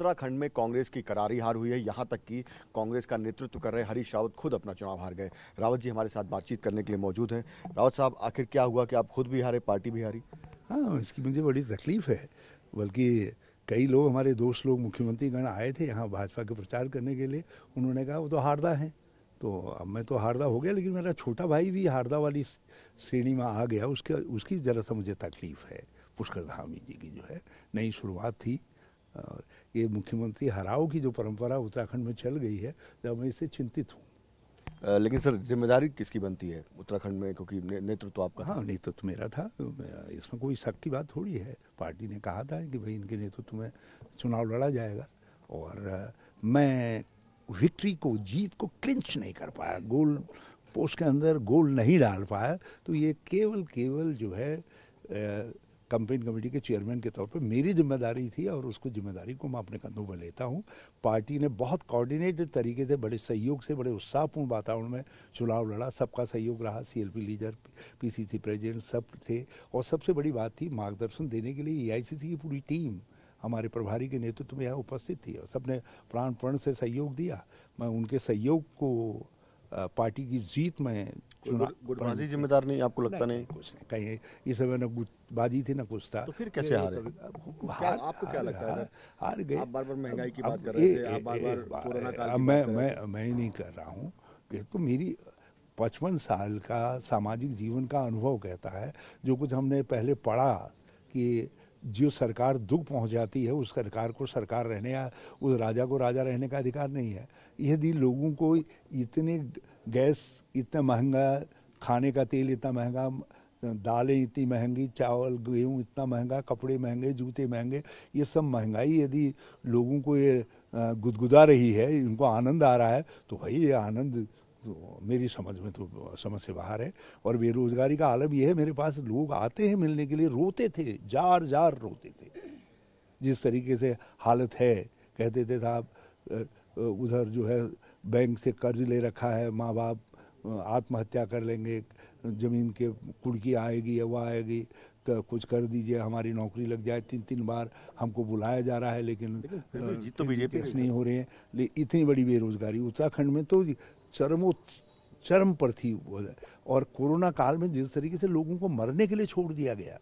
उत्तराखंड में कांग्रेस की करारी हार हुई है यहाँ तक कि कांग्रेस का नेतृत्व कर रहे हरीश रावत खुद अपना चुनाव हार गए रावत जी हमारे साथ बातचीत करने के लिए मौजूद हैं रावत साहब आखिर क्या हुआ कि आप खुद भी हारे पार्टी भी हारी हाँ इसकी मुझे बड़ी तकलीफ है बल्कि कई लोग हमारे दोस्त लोग मुख्यमंत्रीगण आए थे यहाँ भाजपा के प्रचार करने के लिए उन्होंने कहा वो तो हारदा हैं तो अब मैं तो हारदा हो गया लेकिन मेरा छोटा भाई भी हारदा वाली श्रेणी में आ गया उसके उसकी ज़रा सा मुझे तकलीफ है पुष्कर धामी जी की जो है नई शुरुआत थी और ये मुख्यमंत्री हराओ की जो परंपरा उत्तराखंड में चल गई है जब तो मैं इससे चिंतित हूँ लेकिन सर जिम्मेदारी किसकी बनती है उत्तराखंड में क्योंकि नेतृत्व तो आपका हाँ नेतृत्व तो मेरा था इसमें कोई शक की बात थोड़ी है पार्टी ने कहा था कि भाई इनके नेतृत्व में चुनाव लड़ा जाएगा और मैं विक्ट्री को जीत को क्रिंच नहीं कर पाया गोल पोस्ट के अंदर गोल नहीं डाल पाया तो ये केवल केवल जो है कंपेन कमेटी के चेयरमैन के तौर पर मेरी जिम्मेदारी थी और उसको जिम्मेदारी को मैं अपने कंधों पर लेता हूँ पार्टी ने बहुत कोऑर्डिनेटेड तरीके से बड़े सहयोग से बड़े उत्साहपूर्ण वातावरण में चुनाव लड़ा सबका सहयोग रहा पी लीडर सी प्रेसिडेंट सब थे और सबसे बड़ी बात थी मार्गदर्शन देने के लिए सी e की पूरी टीम हमारे प्रभारी के नेतृत्व में यहाँ उपस्थित थी और सबने प्राणपण से सहयोग दिया मैं उनके सहयोग को पार्टी की जीत में गुटबाजी जिम्मेदार नहीं आपको लगता नहीं, नहीं कुछ नहीं कहीं इस समय ना गुटबाजी थी ना कुछ था तो फिर कैसे हारे हार आपको क्या लगता है हार गए आप बार बार महंगाई की बात कर रहे थे आप बार बार अब मैं मैं मैं नहीं कर रहा हूँ तो मेरी पचपन साल का सामाजिक जीवन का अनुभव कहता है जो कुछ हमने पहले पढ़ा कि जो सरकार दुख पहुंच जाती है उस सरकार को सरकार रहने या उस राजा को राजा रहने का अधिकार नहीं है यदि लोगों को इतने गैस इतना महंगा खाने का तेल इतना महंगा दालें इतनी महंगी चावल गेहूँ इतना महंगा कपड़े महंगे जूते महंगे ये सब महंगाई यदि लोगों को ये गुदगुदा रही है इनको आनंद आ रहा है तो भाई ये आनंद मेरी समझ में तो समझ से बाहर है और बेरोजगारी का आलम यह है मेरे पास लोग आते हैं मिलने के लिए रोते थे जार जार रोते थे जिस तरीके से हालत है कहते थे साहब उधर जो है बैंक से कर्ज ले रखा है माँ बाप आत्महत्या कर लेंगे ज़मीन के कुड़की आएगी या वह आएगी तो कुछ कर दीजिए हमारी नौकरी लग जाए तीन तीन बार हमको बुलाया जा रहा है लेकिन, लेकिन तो बीजेपी नहीं हो रहे हैं इतनी बड़ी बेरोजगारी उत्तराखंड में तो चरमो चरम पर थी वो और कोरोना काल में जिस तरीके से लोगों को मरने के लिए छोड़ दिया गया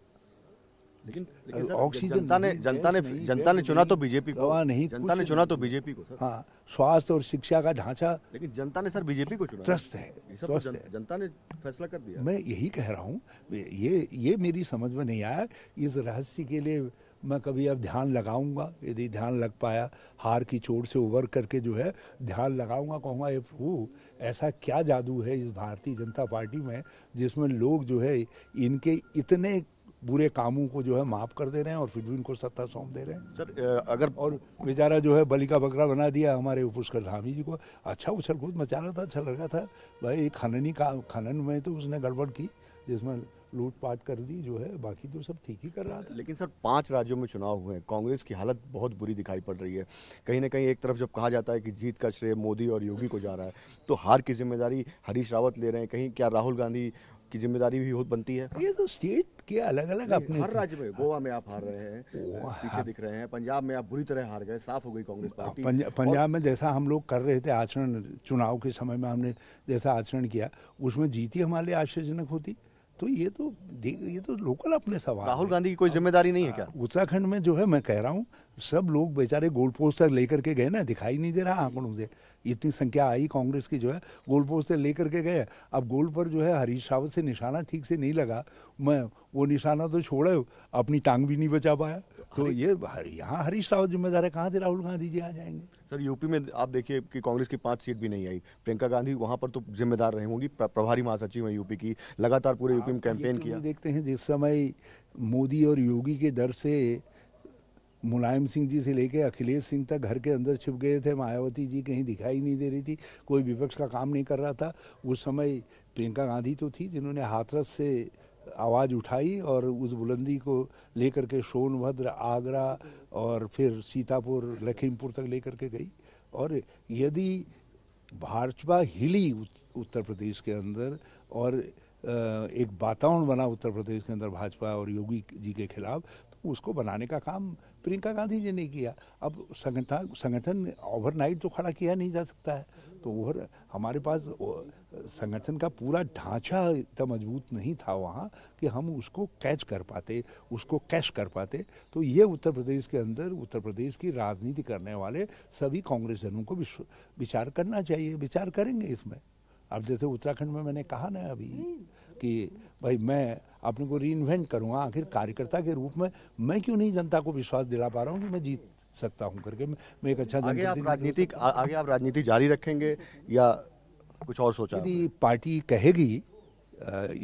लेकिन ऑक्सीजन जनता ने जनता ने जनता ने चुना तो, तो बीजेपी को नहीं जनता ने चुना तो बीजेपी को हाँ स्वास्थ्य और शिक्षा का ढांचा लेकिन जनता ने सर बीजेपी को चुना ट्रस्ट ट्रस्ट तो है जनता ने फैसला कर दिया मैं यही कह रहा हूँ ये ये मेरी समझ में नहीं आया इस रहस्य के लिए मैं कभी अब ध्यान लगाऊंगा यदि ध्यान लग पाया हार की चोट से उबर करके जो है ध्यान लगाऊंगा कहूँगा ये प्रभु ऐसा क्या जादू है इस भारतीय जनता पार्टी में जिसमें लोग जो है इनके इतने बुरे कामों को जो है माफ कर दे रहे हैं और फिर भी इनको सत्ता सौंप दे रहे हैं सर अगर और बेचारा जो है बलि का बकरा बना दिया हमारे पुष्कर धामी जी को अच्छा उछल कूद मचा रहा था अच्छा लग रहा था भाई खननी का खनन में तो उसने गड़बड़ की जिसमें लूटपाट कर दी जो है बाकी तो सब ठीक ही कर रहा था लेकिन सर पांच राज्यों में चुनाव हुए हैं कांग्रेस की हालत बहुत बुरी दिखाई पड़ रही है कहीं ना कहीं एक तरफ जब कहा जाता है कि जीत का श्रेय मोदी और योगी को जा रहा है तो हार की जिम्मेदारी हरीश रावत ले रहे हैं कहीं क्या राहुल गांधी की जिम्मेदारी भी बहुत बनती है ये तो स्टेट के अलग अलग अपने हर राज्य में गोवा में आप हार रहे हैं पीछे दिख रहे हैं पंजाब में आप बुरी तरह हार गए साफ हो गई कांग्रेस हाँ, पार्टी पंजाब में जैसा हम लोग कर रहे थे आचरण चुनाव के समय में हमने जैसा आचरण किया उसमें जीत ही हमारे लिए आश्चर्यजनक होती तो ये तो ये तो लोकल अपने सवाल राहुल गांधी की कोई जिम्मेदारी नहीं है क्या उत्तराखंड में जो है मैं कह रहा हूँ सब लोग बेचारे गोल पोस्ट तक लेकर के गए ना दिखाई नहीं दे रहा आंकड़ों से इतनी संख्या आई कांग्रेस की जो है गोल पोस्ट तक लेकर के गए अब गोल पर जो है हरीश रावत से निशाना ठीक से नहीं लगा मैं वो निशाना तो छोड़े अपनी टांग भी नहीं बचा पाया तो ये यहाँ हरीश रावत जिम्मेदार है कहाँ थे राहुल गांधी जी आ जाएंगे सर यूपी में आप देखिए कि कांग्रेस की पांच सीट भी नहीं आई प्रियंका गांधी वहां पर तो जिम्मेदार रहे होंगी प्रभारी महासचिव है यूपी की लगातार पूरे हाँ, यूपी में कैंपेन तो तो किया देखते हैं जिस समय मोदी और योगी के डर से मुलायम सिंह जी से लेके अखिलेश सिंह तक घर के अंदर छिप गए थे मायावती जी कहीं दिखाई नहीं दे रही थी कोई विपक्ष का काम नहीं कर रहा था उस समय प्रियंका गांधी तो थी जिन्होंने हाथरस से आवाज़ उठाई और उस बुलंदी को लेकर के सोनभद्र आगरा और फिर सीतापुर लखीमपुर तक लेकर के गई और यदि भाजपा हिली उत्तर प्रदेश के अंदर और एक वातावरण बना उत्तर प्रदेश के अंदर भाजपा और योगी जी के खिलाफ उसको बनाने का काम प्रियंका गांधी जी ने किया अब संगठन संगठन ओवरनाइट तो खड़ा किया नहीं जा सकता है तो ओवर हमारे पास संगठन का पूरा ढांचा इतना मजबूत नहीं था वहाँ कि हम उसको कैच कर पाते उसको कैश कर पाते तो ये उत्तर प्रदेश के अंदर उत्तर प्रदेश की राजनीति करने वाले सभी कांग्रेसजनों को विचार करना चाहिए विचार करेंगे इसमें अब जैसे उत्तराखंड में मैंने कहा ना अभी कि भाई मैं अपने को री इन्वेंट करूँगा आखिर कार्यकर्ता के रूप में मैं क्यों नहीं जनता को विश्वास दिला पा रहा हूँ कि मैं जीत सकता हूँ करके मैं एक अच्छा आगे आप राजनीतिक आगे आप राजनीति जारी रखेंगे या कुछ और सोचा यदि पार्टी कहेगी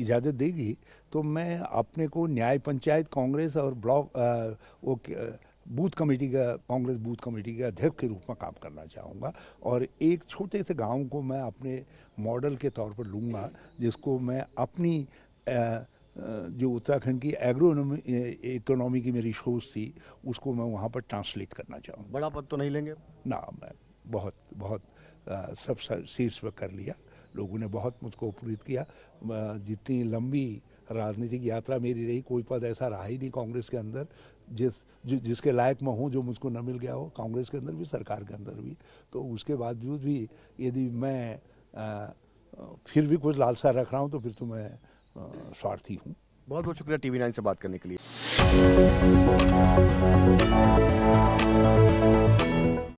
इजाज़त देगी तो मैं अपने को न्याय पंचायत कांग्रेस और ब्लॉक वो बूथ कमेटी का कांग्रेस बूथ कमेटी के अध्यक्ष के रूप में काम करना चाहूँगा और एक छोटे से गांव को मैं अपने मॉडल के तौर पर लूँगा जिसको मैं अपनी आ, जो उत्तराखंड की एग्रो इकोनॉमी की मेरी सोच थी उसको मैं वहाँ पर ट्रांसलेट करना चाहूँ बड़ा पद तो नहीं लेंगे ना मैं बहुत बहुत सब शीर्ष पर कर लिया लोगों ने बहुत मुझको उपरीत किया जितनी लंबी राजनीतिक यात्रा मेरी रही कोई पद ऐसा रहा ही नहीं कांग्रेस के अंदर जिस जि, जिसके लायक मैं हूँ जो मुझको न मिल गया हो कांग्रेस के अंदर भी सरकार के अंदर भी तो उसके बावजूद भी यदि मैं आ, फिर भी कुछ लालसा रख रहा हूँ तो फिर तो मैं स्वार्थी हूँ बहुत बहुत शुक्रिया टीवी नाइन से बात करने के लिए